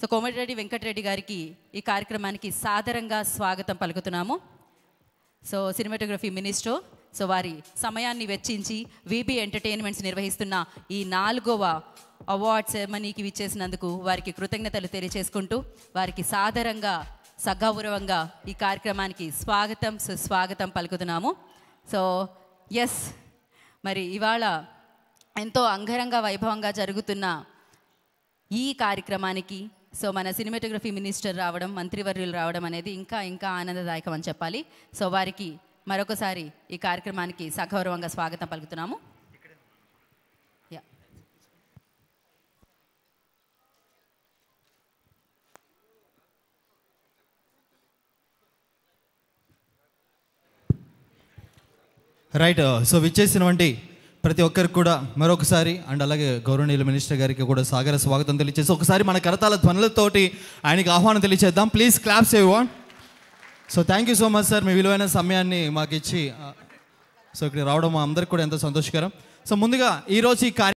so Komatireddy Venkatareddy గారికి ఈ కార్యక్రమానికి సాదరంగా స్వాగతం పలుకుతున్నాము సో సినిమాటోగ్రఫీ మినిస్టర్ సో వారి సమయాన్ని వెచ్చించి వీబీ ఎంటర్టైన్మెంట్స్ నిర్వహిస్తున్న ఈ నాలుగవ అవార్డ్ సెరమనీకి విచ్చేసినందుకు వారికి కృతజ్ఞతలు తెలియచేసుకుంటూ వారికి సాదరంగా సగౌరవంగా ఈ కార్యక్రమానికి స్వాగతం సుస్వాగతం పలుకుతున్నాము సో ఎస్ మరి ఇవాళ ఎంతో అంగరంగ వైభవంగా జరుగుతున్న ఈ కార్యక్రమానికి సో మన సినిమాటోగ్రఫీ మినిస్టర్ రావడం మంత్రివర్యులు రావడం అనేది ఇంకా ఇంకా ఆనందదాయకం అని చెప్పాలి సో వారికి మరొకసారి ఈ కార్యక్రమానికి సగౌరవంగా స్వాగతం పలుకుతున్నాము రైట్ సో uh, విచ్చేసినవంటి ప్రతి ఒక్కరికి కూడా మరొకసారి అండ్ అలాగే గౌరవనీయుల మినిస్టర్ గారికి కూడా సాగర స్వాగతం తెలియచేసి ఒకసారి మన కరతాల ధ్వనులతోటి ఆయనకి ఆహ్వానం తెలియచేద్దాం please claps want so thank you so much sir మీ విలువైన సమయాన్ని మాకు ఇచ్చి సో uh, ఇక్కడ రావడం మా అందరికి కూడా ఎంతో సంతోషకరం సో ముందుగా ఈరోజు ఈ కార్యక్రమం